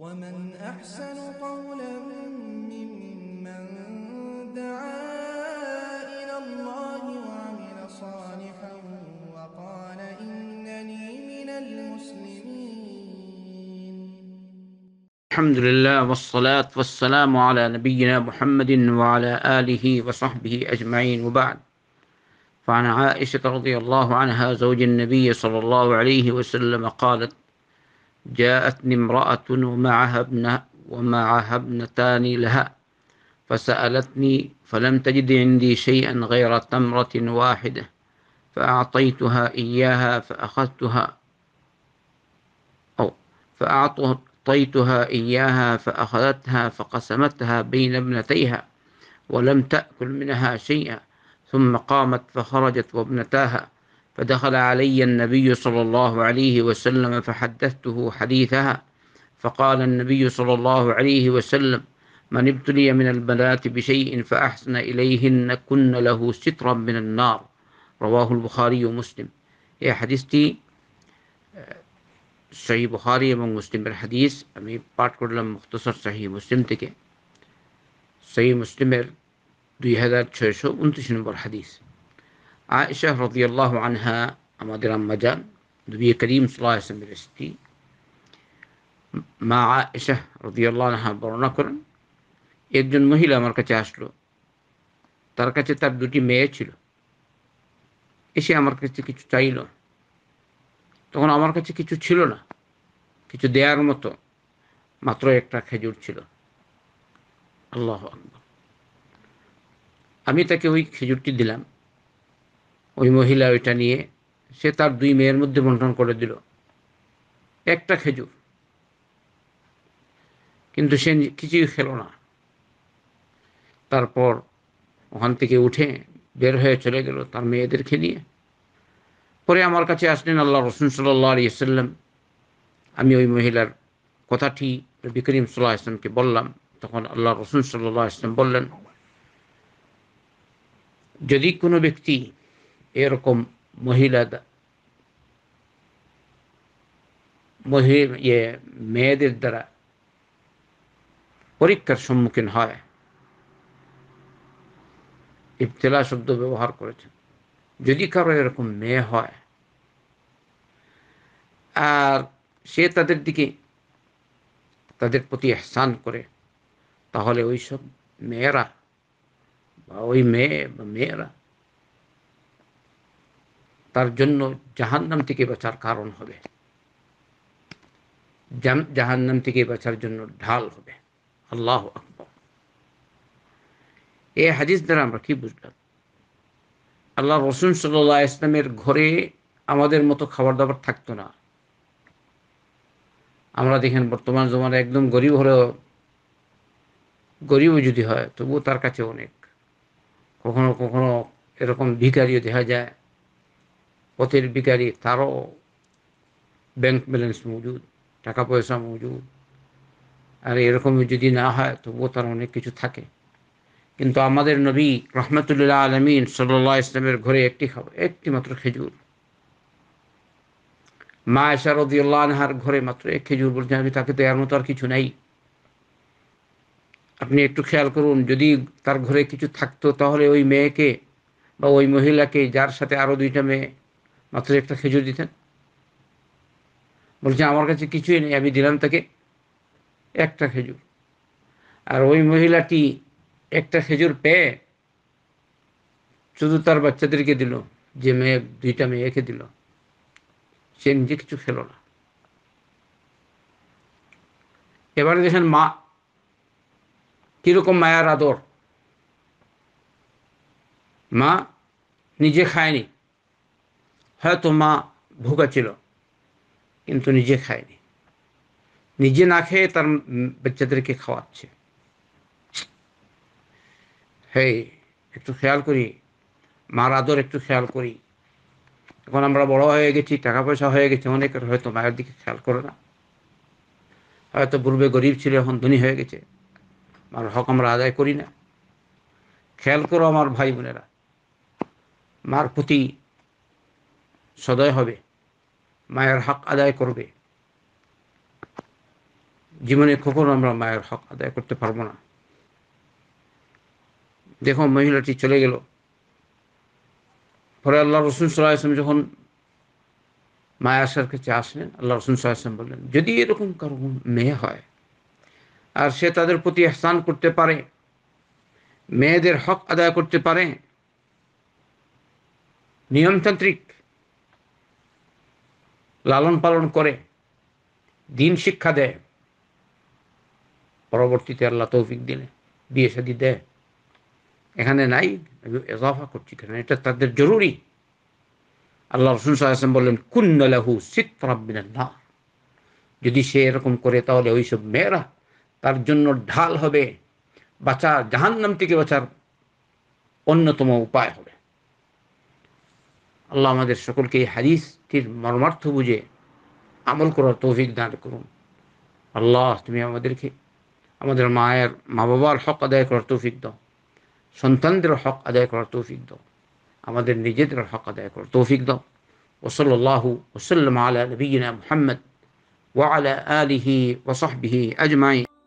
ومن أحسن قولا ممن دعا إلى الله وعمل صالحا وقال إنني من المسلمين الحمد لله والصلاة والسلام على نبينا محمد وعلى آله وصحبه أجمعين وبعد فعن عائشة رضي الله عنها زوج النبي صلى الله عليه وسلم قالت جاءتني امرأة ومعها ابنة ومعها ابنتان لها فسألتني فلم تجد عندي شيئا غير تمرة واحدة فأعطيتها إياها فأخذتها أو فأعطيتها إياها فأخذتها فقسمتها بين ابنتيها ولم تأكل منها شيئا ثم قامت فخرجت وابنتاها فدخل علي النبي صلى الله عليه وسلم فحدثته حديثها فقال النبي صلى الله عليه وسلم من ابتلي من البنات بشيء فأحسن إليهن كن له سترا من النار رواه البخاري ومسلم يا حديثتي صحيح بخاري من مسلم الحديث أمي পাঠ করলাম মুখতসর শাহী মুসলিম থেকে শাহী মুসলিমের দুই হাজার ছয়শো উনত্রিশ নম্বর আয়শাহ রদিয়াল্লাহ আনহা আমাদের আম্মাজান নবী করিম সাল্লাহামের স্ত্রী মা আয়শাহ রদিয়াল্লাহ আনহা বর্ণনা করেন একজন মহিলা আমার কাছে আসলো তার কাছে তার দুটি মেয়ে ছিল এসে আমার কাছে কিছু চাইল তখন আমার কাছে কিছু ছিল না কিছু দেয়ার মতো মাত্র একটা খেজুর ছিল আল্লাহ আমি তাকে ওই খেজুরটি দিলাম ওই মহিলা ওইটা নিয়ে সে তার দুই মেয়ের মধ্যে বন্টন করে দিল একটা খেজুর কিন্তু সে কিছুই খেল না তারপর ওখান থেকে উঠে বের হয়ে চলে গেল তার মেয়েদেরকে নিয়ে পরে আমার কাছে আসলেন আল্লাহ রসুন সাল্লাহ আলী সাল্লাম আমি ওই মহিলার কথাটি নবী সাল্লাহ ইসলামকে বললাম তখন আল্লাহ রসুন সাল্লাহ ইসলাম বললেন যদি কোনো ব্যক্তি এরকম মহিলা মহিলা ইয়ে, মেয়েদের দ্বারা পরীক্ষার সম্মুখীন হয় ইফতলা শব্দ ব্যবহার করেছেন যদি কারো এরকম মেয়ে হয় আর সে তাদের দিকে তাদের প্রতি আহসান করে তাহলে ওই সব মেয়েরা বা ওই মেয়ে বা মেয়েরা তার জন্য জাহান্নাম থেকে বাঁচার কারণ হবে জাহান্নাম থেকে বাঁচার জন্য ঢাল হবে আল্লাহ এ হাদিস দ্বারা আমরা কি বুঝলাম আল্লাহ রসুন সাল্লাহ ইসলামের ঘরে আমাদের মতো খাবার দাবার থাকতো না আমরা দেখেন বর্তমান জমানা একদম গরিব হলেও গরিবও যদি হয় তবুও তার কাছে অনেক কখনো কখনো এরকম ভিকারিও দেখা যায় পথের বিকারি তারও ব্যাংক ব্যালেন্স মজুদ টাকা পয়সা মজুদ আর এরকম যদি না হয় তবুও তার অনেক কিছু থাকে কিন্তু আমাদের নবী রহমতুল্লাহ আলমিন সাল্লা ইসলামের ঘরে একটি খাবার একটি মাত্র খেজুর মা এসার আনহার ঘরে মাত্র এক খেজুর বলছেন আমি তাকে তো এর মতো আর কিছু নাই আপনি একটু খেয়াল করুন যদি তার ঘরে কিছু থাকতো তাহলে ওই মেয়েকে বা ওই মহিলাকে যার সাথে আরও দুইটা মেয়ে মাত্র একটা খেজুর দিতেন বলছে আমার কাছে কিছুই নেই আমি দিলাম তাকে একটা খেজুর আর ওই মহিলাটি একটা খেজুর পেয়ে শুধু তার বাচ্চাদেরকে দিল যে মেয়ে দুইটা মেয়েকে দিল সে নিজে কিছু খেল না এবার দেখেন মা কিরকম মায়ার আদর মা নিজে খায়নি হয়তো মা ভোগা ছিল কিন্তু নিজে খায়নি নিজে না খেয়ে তার বাচ্চাদেরকে খাওয়াচ্ছে হেই একটু খেয়াল করি মার আদর একটু খেয়াল করি এখন আমরা বড় হয়ে গেছি টাকা পয়সা হয়ে গেছে অনেকের হয়তো মায়ের দিকে খেয়াল করে না হয়তো পূর্বে গরিব ছিল এখন ধনী হয়ে গেছে আমার হক আমরা আদায় করি না খেয়াল করো আমার ভাই বোনেরা মার প্রতি সদয় হবে মায়ের হক আদায় করবে জীবনে কখনো আমরা মায়ের হক আদায় করতে পারবো না দেখো মহিলাটি চলে গেল পরে আল্লাহ রসুল সাল্লাহ আসলাম যখন মায়া আসার কাছে আসলেন আল্লাহ রসুল সাল্লাহ আসলাম বললেন যদি এরকম কারো মেয়ে হয় আর সে তাদের প্রতি স্নান করতে পারে মেয়েদের হক আদায় করতে পারে নিয়মতান্ত্রিক লালন পালন করে দিন শিক্ষা দেয় পরবর্তীতে আল্লাহ তৌফিক দিলে বিয়ে শাদী দেয় এখানে নাই আমি এজাফা করছি কেন এটা তাদের জরুরি আল্লাহ রসুন সাহায্যাম বললেন কুন্নলাহু সিত্রাবিনের না যদি সে এরকম করে তাহলে ওইসব মেয়েরা তার জন্য ঢাল হবে বাঁচার জাহান্নাম থেকে বাঁচার অন্যতম উপায় হবে আল্লাহ আমাদের সকলকে এই হাদিসটির মর্মার্থ বুঝে আমল করার তৌফিক দান করুন আল্লাহ তুমি আমাদেরকে আমাদের মায়ের মা বাবার হক আদায় করার তৌফিক দাও সন্তানদের হক আদায় করার তৌফিক দাও আমাদের নিজেদের হক আদায় করার তৌফিক দাও وصلى الله وسلم على نبينا محمد وعلى آله وصحبه أجمعين